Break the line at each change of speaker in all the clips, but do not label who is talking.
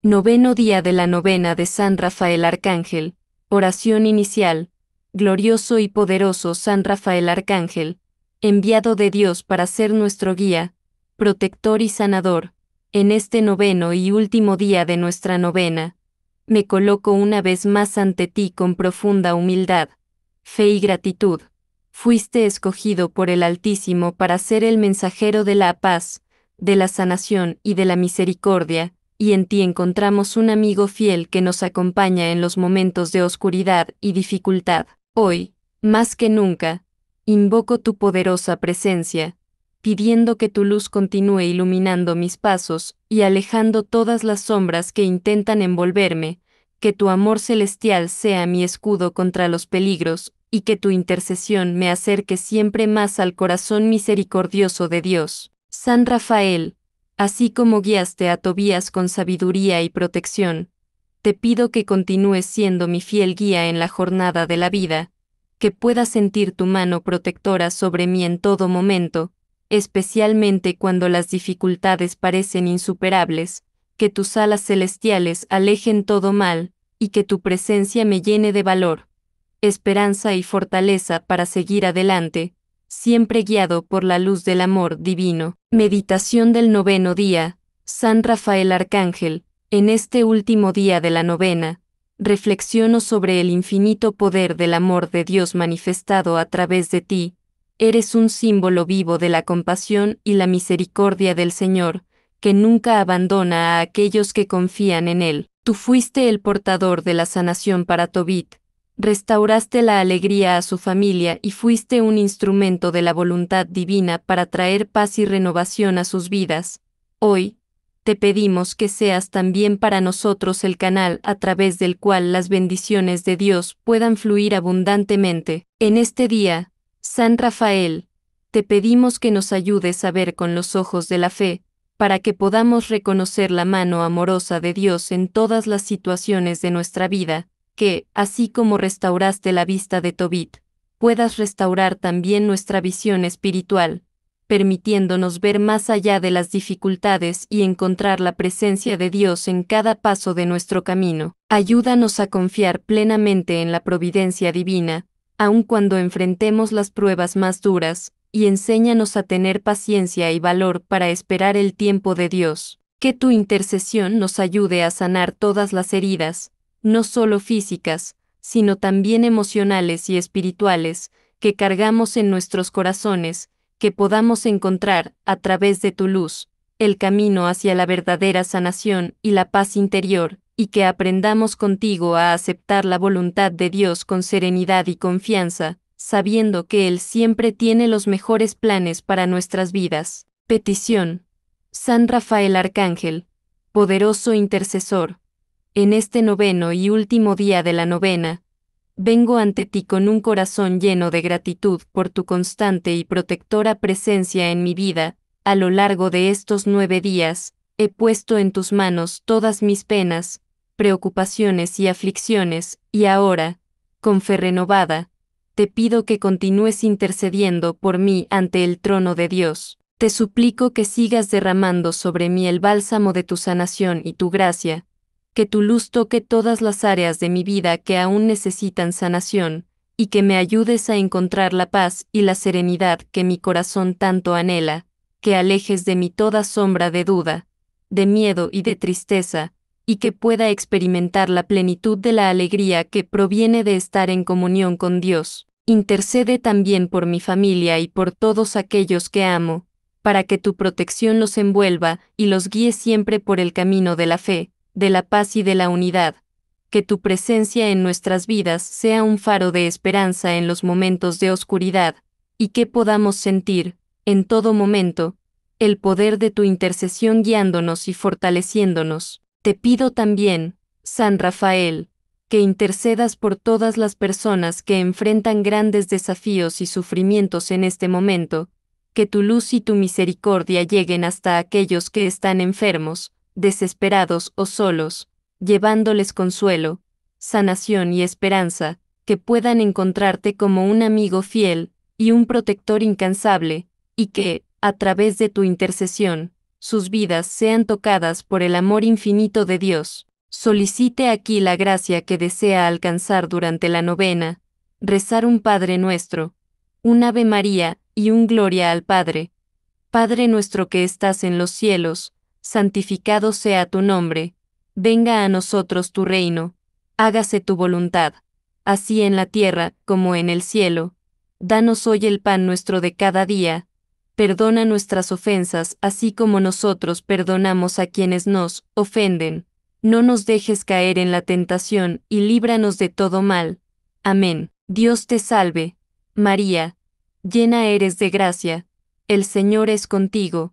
Noveno día de la novena de San Rafael Arcángel, oración inicial, glorioso y poderoso San Rafael Arcángel, enviado de Dios para ser nuestro guía, protector y sanador, en este noveno y último día de nuestra novena, me coloco una vez más ante ti con profunda humildad, fe y gratitud. Fuiste escogido por el Altísimo para ser el mensajero de la paz, de la sanación y de la misericordia, y en ti encontramos un amigo fiel que nos acompaña en los momentos de oscuridad y dificultad. Hoy, más que nunca, invoco tu poderosa presencia, pidiendo que tu luz continúe iluminando mis pasos y alejando todas las sombras que intentan envolverme, que tu amor celestial sea mi escudo contra los peligros, y que tu intercesión me acerque siempre más al corazón misericordioso de Dios. San Rafael, así como guiaste a Tobías con sabiduría y protección, te pido que continúes siendo mi fiel guía en la jornada de la vida, que pueda sentir tu mano protectora sobre mí en todo momento, especialmente cuando las dificultades parecen insuperables, que tus alas celestiales alejen todo mal, y que tu presencia me llene de valor, esperanza y fortaleza para seguir adelante, siempre guiado por la luz del amor divino. Meditación del noveno día, San Rafael Arcángel, en este último día de la novena, reflexiono sobre el infinito poder del amor de Dios manifestado a través de ti, eres un símbolo vivo de la compasión y la misericordia del Señor, que nunca abandona a aquellos que confían en Él. Tú fuiste el portador de la sanación para Tobit, restauraste la alegría a su familia y fuiste un instrumento de la voluntad divina para traer paz y renovación a sus vidas. Hoy, te pedimos que seas también para nosotros el canal a través del cual las bendiciones de Dios puedan fluir abundantemente. En este día, San Rafael, te pedimos que nos ayudes a ver con los ojos de la fe, para que podamos reconocer la mano amorosa de Dios en todas las situaciones de nuestra vida, que, así como restauraste la vista de Tobit, puedas restaurar también nuestra visión espiritual, permitiéndonos ver más allá de las dificultades y encontrar la presencia de Dios en cada paso de nuestro camino. Ayúdanos a confiar plenamente en la providencia divina, aun cuando enfrentemos las pruebas más duras, y enséñanos a tener paciencia y valor para esperar el tiempo de Dios. Que tu intercesión nos ayude a sanar todas las heridas, no solo físicas, sino también emocionales y espirituales, que cargamos en nuestros corazones, que podamos encontrar, a través de tu luz, el camino hacia la verdadera sanación y la paz interior, y que aprendamos contigo a aceptar la voluntad de Dios con serenidad y confianza, sabiendo que Él siempre tiene los mejores planes para nuestras vidas. Petición. San Rafael Arcángel, poderoso intercesor, en este noveno y último día de la novena, vengo ante ti con un corazón lleno de gratitud por tu constante y protectora presencia en mi vida, a lo largo de estos nueve días, he puesto en tus manos todas mis penas, preocupaciones y aflicciones, y ahora, con fe renovada, te pido que continúes intercediendo por mí ante el trono de Dios. Te suplico que sigas derramando sobre mí el bálsamo de tu sanación y tu gracia, que tu luz toque todas las áreas de mi vida que aún necesitan sanación, y que me ayudes a encontrar la paz y la serenidad que mi corazón tanto anhela, que alejes de mí toda sombra de duda, de miedo y de tristeza, y que pueda experimentar la plenitud de la alegría que proviene de estar en comunión con Dios. Intercede también por mi familia y por todos aquellos que amo, para que tu protección los envuelva y los guíe siempre por el camino de la fe, de la paz y de la unidad, que tu presencia en nuestras vidas sea un faro de esperanza en los momentos de oscuridad, y que podamos sentir, en todo momento, el poder de tu intercesión guiándonos y fortaleciéndonos. Te pido también, San Rafael, que intercedas por todas las personas que enfrentan grandes desafíos y sufrimientos en este momento, que tu luz y tu misericordia lleguen hasta aquellos que están enfermos, desesperados o solos, llevándoles consuelo, sanación y esperanza, que puedan encontrarte como un amigo fiel y un protector incansable, y que, a través de tu intercesión, sus vidas sean tocadas por el amor infinito de Dios. Solicite aquí la gracia que desea alcanzar durante la novena, rezar un Padre nuestro, un Ave María y un Gloria al Padre. Padre nuestro que estás en los cielos, santificado sea tu nombre, venga a nosotros tu reino, hágase tu voluntad, así en la tierra como en el cielo. Danos hoy el pan nuestro de cada día, perdona nuestras ofensas así como nosotros perdonamos a quienes nos ofenden. No nos dejes caer en la tentación y líbranos de todo mal. Amén. Dios te salve, María, llena eres de gracia, el Señor es contigo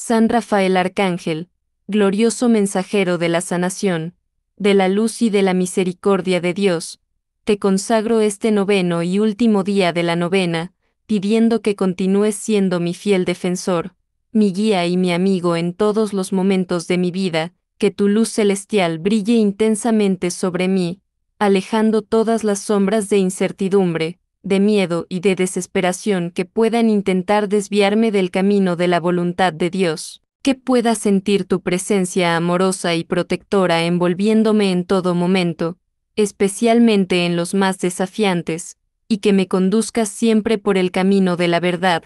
San Rafael Arcángel, glorioso mensajero de la sanación, de la luz y de la misericordia de Dios, te consagro este noveno y último día de la novena, pidiendo que continúes siendo mi fiel defensor, mi guía y mi amigo en todos los momentos de mi vida, que tu luz celestial brille intensamente sobre mí, alejando todas las sombras de incertidumbre, de miedo y de desesperación que puedan intentar desviarme del camino de la voluntad de Dios, que pueda sentir tu presencia amorosa y protectora envolviéndome en todo momento, especialmente en los más desafiantes, y que me conduzcas siempre por el camino de la verdad,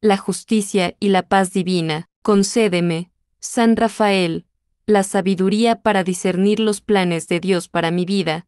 la justicia y la paz divina. Concédeme, San Rafael, la sabiduría para discernir los planes de Dios para mi vida,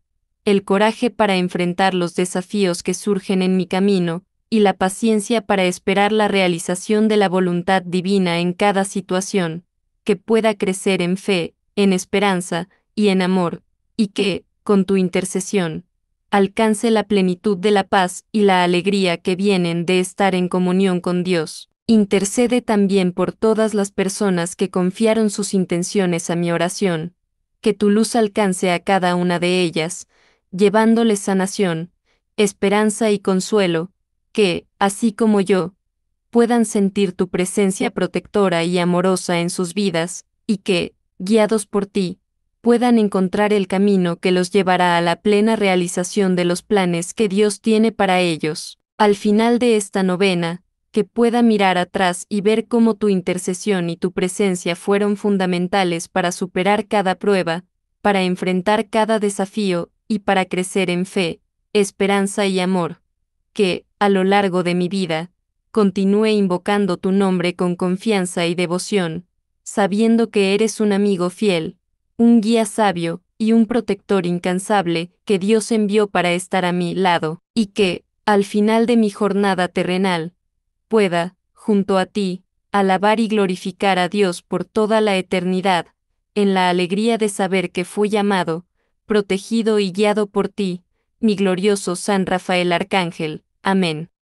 el coraje para enfrentar los desafíos que surgen en mi camino, y la paciencia para esperar la realización de la voluntad divina en cada situación, que pueda crecer en fe, en esperanza y en amor, y que, con tu intercesión, alcance la plenitud de la paz y la alegría que vienen de estar en comunión con Dios. Intercede también por todas las personas que confiaron sus intenciones a mi oración, que tu luz alcance a cada una de ellas, llevándoles sanación, esperanza y consuelo, que, así como yo, puedan sentir tu presencia protectora y amorosa en sus vidas, y que, guiados por ti, puedan encontrar el camino que los llevará a la plena realización de los planes que Dios tiene para ellos. Al final de esta novena, que pueda mirar atrás y ver cómo tu intercesión y tu presencia fueron fundamentales para superar cada prueba, para enfrentar cada desafío y para crecer en fe, esperanza y amor, que, a lo largo de mi vida, continúe invocando tu nombre con confianza y devoción, sabiendo que eres un amigo fiel, un guía sabio, y un protector incansable que Dios envió para estar a mi lado, y que, al final de mi jornada terrenal, pueda, junto a ti, alabar y glorificar a Dios por toda la eternidad, en la alegría de saber que fui llamado, protegido y guiado por ti, mi glorioso San Rafael Arcángel. Amén.